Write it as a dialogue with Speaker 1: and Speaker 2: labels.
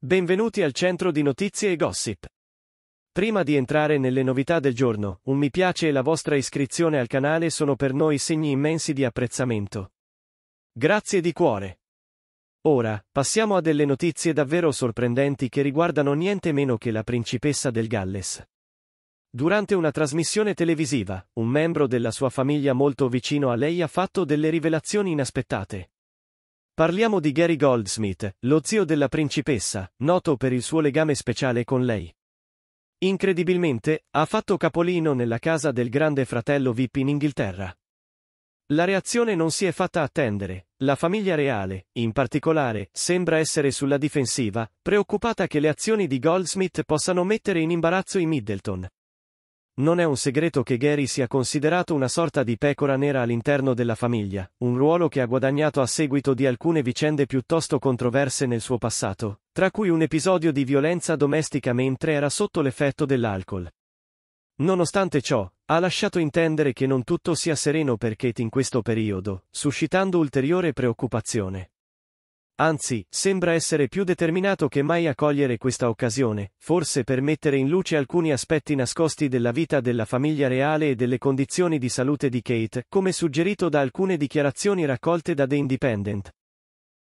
Speaker 1: Benvenuti al centro di notizie e gossip. Prima di entrare nelle novità del giorno, un mi piace e la vostra iscrizione al canale sono per noi segni immensi di apprezzamento. Grazie di cuore. Ora, passiamo a delle notizie davvero sorprendenti che riguardano niente meno che la principessa del Galles. Durante una trasmissione televisiva, un membro della sua famiglia molto vicino a lei ha fatto delle rivelazioni inaspettate. Parliamo di Gary Goldsmith, lo zio della principessa, noto per il suo legame speciale con lei. Incredibilmente, ha fatto capolino nella casa del grande fratello VIP in Inghilterra. La reazione non si è fatta attendere, la famiglia reale, in particolare, sembra essere sulla difensiva, preoccupata che le azioni di Goldsmith possano mettere in imbarazzo i Middleton, non è un segreto che Gary sia considerato una sorta di pecora nera all'interno della famiglia, un ruolo che ha guadagnato a seguito di alcune vicende piuttosto controverse nel suo passato, tra cui un episodio di violenza domestica mentre era sotto l'effetto dell'alcol. Nonostante ciò, ha lasciato intendere che non tutto sia sereno per Kate in questo periodo, suscitando ulteriore preoccupazione. Anzi, sembra essere più determinato che mai a cogliere questa occasione, forse per mettere in luce alcuni aspetti nascosti della vita della famiglia reale e delle condizioni di salute di Kate, come suggerito da alcune dichiarazioni raccolte da The Independent.